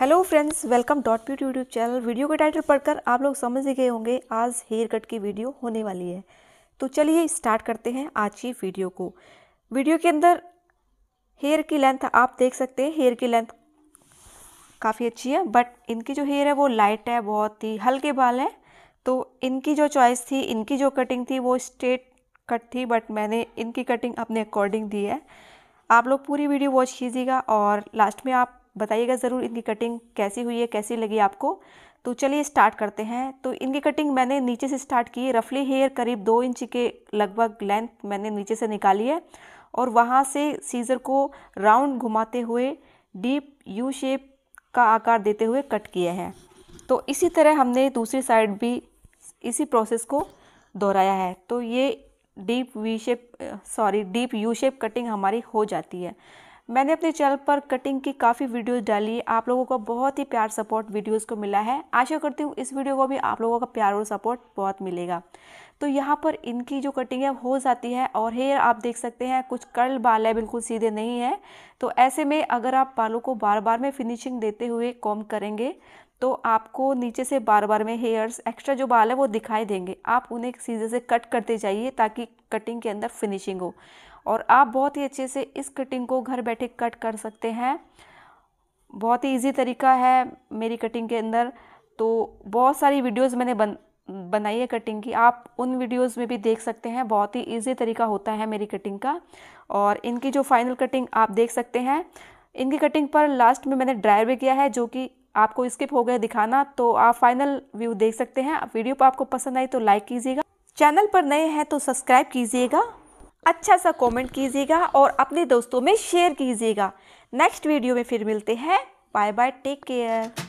hello friends welcome dot प्यूट YouTube channel video के title पढ़कर आप लोग समझ ही गए होंगे आज हेयर कट की वीडियो होने वाली है तो चलिए स्टार्ट करते हैं आज की वीडियो को वीडियो के अंदर हेयर की लेंथ आप देख सकते हैं हेयर की लेंथ काफ़ी अच्छी है बट इनकी जो हेयर है वो लाइट है बहुत ही हल्के बाल हैं तो इनकी जो चॉइस थी इनकी जो कटिंग थी वो स्ट्रेट कट थी बट मैंने इनकी कटिंग अपने अकॉर्डिंग दी है आप लोग पूरी वीडियो वॉच कीजिएगा और लास्ट में आप बताइएगा ज़रूर इनकी कटिंग कैसी हुई है कैसी लगी आपको तो चलिए स्टार्ट करते हैं तो इनकी कटिंग मैंने नीचे से स्टार्ट की है रफली हेयर करीब दो इंच के लगभग लेंथ मैंने नीचे से निकाली है और वहाँ से सीज़र को राउंड घुमाते हुए डीप यू शेप का आकार देते हुए कट किया है तो इसी तरह हमने दूसरी साइड भी इसी प्रोसेस को दोहराया है तो ये deep V shape sorry deep U shape cutting हमारी हो जाती है मैंने अपने चैनल पर कटिंग की काफ़ी वीडियोस डाली आप लोगों का बहुत ही प्यार सपोर्ट वीडियोस को मिला है आशा करती हूँ इस वीडियो को भी आप लोगों का प्यार और सपोर्ट बहुत मिलेगा तो यहाँ पर इनकी जो कटिंग है हो जाती है और हेयर आप देख सकते हैं कुछ कर्ल बाल है बिल्कुल सीधे नहीं है तो ऐसे में अगर आप बालों को बार बार में फिनिशिंग देते हुए कॉम करेंगे तो आपको नीचे से बार बार में हेयर्स एक्स्ट्रा जो बाल है वो दिखाई देंगे आप उन्हें सीधे से कट करते जाइए ताकि कटिंग के अंदर फिनिशिंग हो और आप बहुत ही अच्छे से इस कटिंग को घर बैठे कट कर सकते हैं बहुत ही ईजी तरीका है मेरी कटिंग के अंदर तो बहुत सारी वीडियोस मैंने बन बनाई है कटिंग की आप उन वीडियोस में भी देख सकते हैं बहुत ही इजी तरीका होता है मेरी कटिंग का और इनकी जो फाइनल कटिंग आप देख सकते हैं इनकी कटिंग पर लास्ट में मैंने ड्रायर भी किया है जो कि आपको स्किप हो गया दिखाना तो आप फाइनल व्यू देख सकते हैं वीडियो पर आपको पसंद आई तो लाइक कीजिएगा चैनल पर नए हैं तो सब्सक्राइब कीजिएगा अच्छा सा कमेंट कीजिएगा और अपने दोस्तों में शेयर कीजिएगा नेक्स्ट वीडियो में फिर मिलते हैं बाय बाय टेक केयर